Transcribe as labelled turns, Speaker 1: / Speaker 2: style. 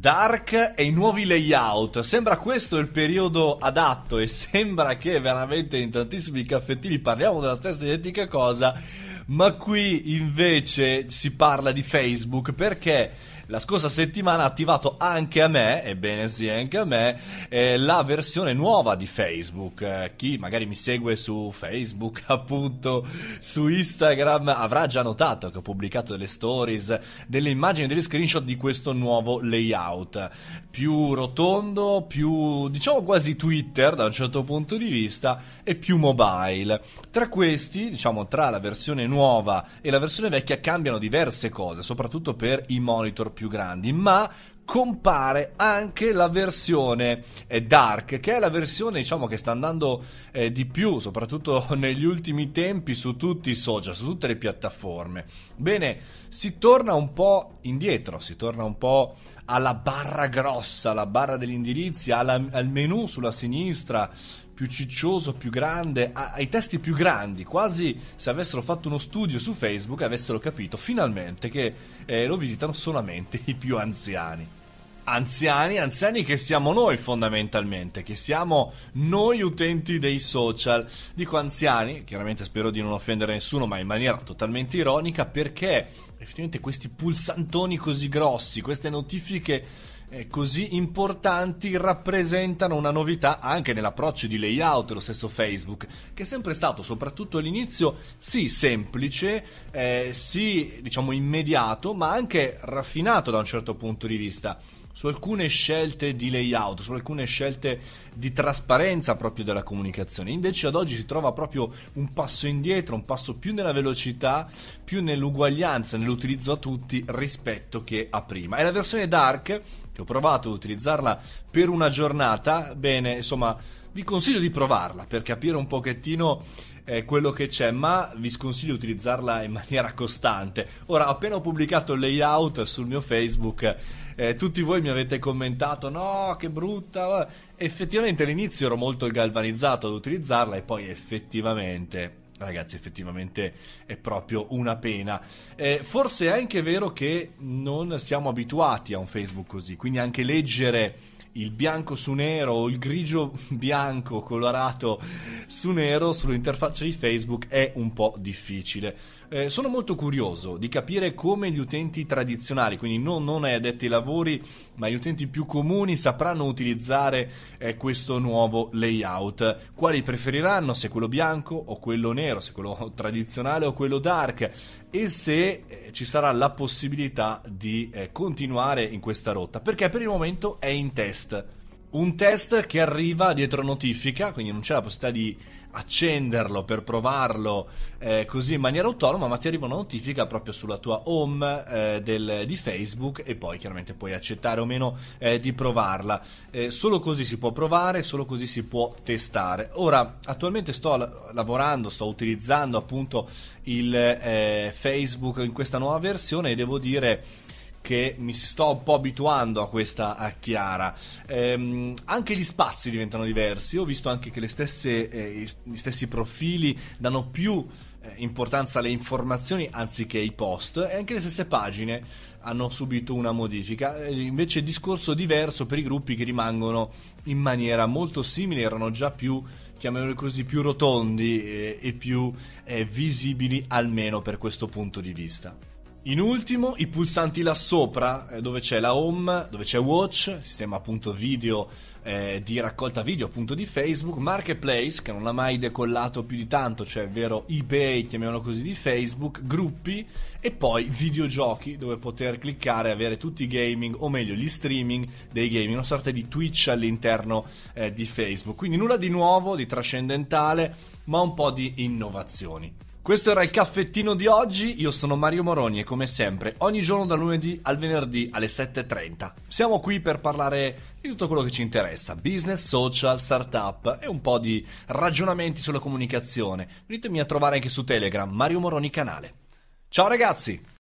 Speaker 1: Dark e i nuovi layout. Sembra questo il periodo adatto e sembra che veramente in tantissimi caffettini parliamo della stessa identica cosa, ma qui invece si parla di Facebook perché la scorsa settimana ha attivato anche a me, ebbene sì, anche a me, eh, la versione nuova di Facebook. Eh, chi magari mi segue su Facebook, appunto, su Instagram, avrà già notato che ho pubblicato delle stories, delle immagini, degli screenshot di questo nuovo layout. Più rotondo, più, diciamo quasi Twitter da un certo punto di vista, e più mobile. Tra questi, diciamo, tra la versione nuova e la versione vecchia cambiano diverse cose, soprattutto per i monitor più più grandi, ma compare anche la versione eh, Dark, che è la versione diciamo, che sta andando eh, di più, soprattutto negli ultimi tempi, su tutti i social, su tutte le piattaforme. Bene, si torna un po' indietro, si torna un po' alla barra grossa, alla barra degli indirizzi, alla, al menu sulla sinistra più ciccioso, più grande, ai testi più grandi, quasi se avessero fatto uno studio su Facebook e avessero capito finalmente che eh, lo visitano solamente i più anziani anziani, anziani che siamo noi fondamentalmente, che siamo noi utenti dei social. Dico anziani, chiaramente spero di non offendere nessuno, ma in maniera totalmente ironica, perché effettivamente questi pulsantoni così grossi, queste notifiche eh, così importanti rappresentano una novità anche nell'approccio di layout lo stesso Facebook che è sempre stato soprattutto all'inizio sì semplice eh, sì diciamo immediato ma anche raffinato da un certo punto di vista su alcune scelte di layout, su alcune scelte di trasparenza proprio della comunicazione. Invece ad oggi si trova proprio un passo indietro, un passo più nella velocità, più nell'uguaglianza, nell'utilizzo a tutti rispetto che a prima. E la versione dark, che ho provato ad utilizzarla per una giornata, bene, insomma vi consiglio di provarla per capire un pochettino eh, quello che c'è, ma vi sconsiglio di utilizzarla in maniera costante. Ora, appena ho pubblicato il layout sul mio Facebook, eh, tutti voi mi avete commentato: no, che brutta. Effettivamente all'inizio ero molto galvanizzato ad utilizzarla e poi effettivamente ragazzi effettivamente è proprio una pena eh, forse è anche vero che non siamo abituati a un facebook così quindi anche leggere il bianco su nero o il grigio bianco colorato su nero sull'interfaccia di Facebook è un po' difficile. Eh, sono molto curioso di capire come gli utenti tradizionali, quindi non, non addetti ai lavori, ma gli utenti più comuni sapranno utilizzare eh, questo nuovo layout. Quali preferiranno, se quello bianco o quello nero, se quello tradizionale o quello dark e se eh, ci sarà la possibilità di eh, continuare in questa rotta, perché per il momento è in test un test che arriva dietro notifica, quindi non c'è la possibilità di accenderlo per provarlo eh, così in maniera autonoma, ma ti arriva una notifica proprio sulla tua home eh, del, di Facebook e poi chiaramente puoi accettare o meno eh, di provarla. Eh, solo così si può provare, solo così si può testare. Ora, attualmente sto lavorando, sto utilizzando appunto il eh, Facebook in questa nuova versione e devo dire che mi sto un po' abituando a questa a Chiara. Ehm, anche gli spazi diventano diversi. Ho visto anche che stesse, eh, gli stessi profili danno più eh, importanza alle informazioni anziché ai post e anche le stesse pagine hanno subito una modifica. Eh, invece discorso diverso per i gruppi che rimangono in maniera molto simile, erano già più chiamiamoli così, più rotondi e, eh, e più eh, visibili almeno per questo punto di vista. In ultimo, i pulsanti là sopra, eh, dove c'è la home, dove c'è watch, sistema appunto video eh, di raccolta video appunto di Facebook, marketplace che non ha mai decollato più di tanto, cioè è vero eBay, chiamiamolo così, di Facebook, gruppi e poi videogiochi dove poter cliccare e avere tutti i gaming, o meglio gli streaming dei gaming, una sorta di Twitch all'interno eh, di Facebook. Quindi nulla di nuovo, di trascendentale, ma un po' di innovazioni. Questo era il caffettino di oggi, io sono Mario Moroni e come sempre ogni giorno dal lunedì al venerdì alle 7.30 siamo qui per parlare di tutto quello che ci interessa, business, social, startup e un po' di ragionamenti sulla comunicazione. Venitemi a trovare anche su Telegram, Mario Moroni canale. Ciao ragazzi!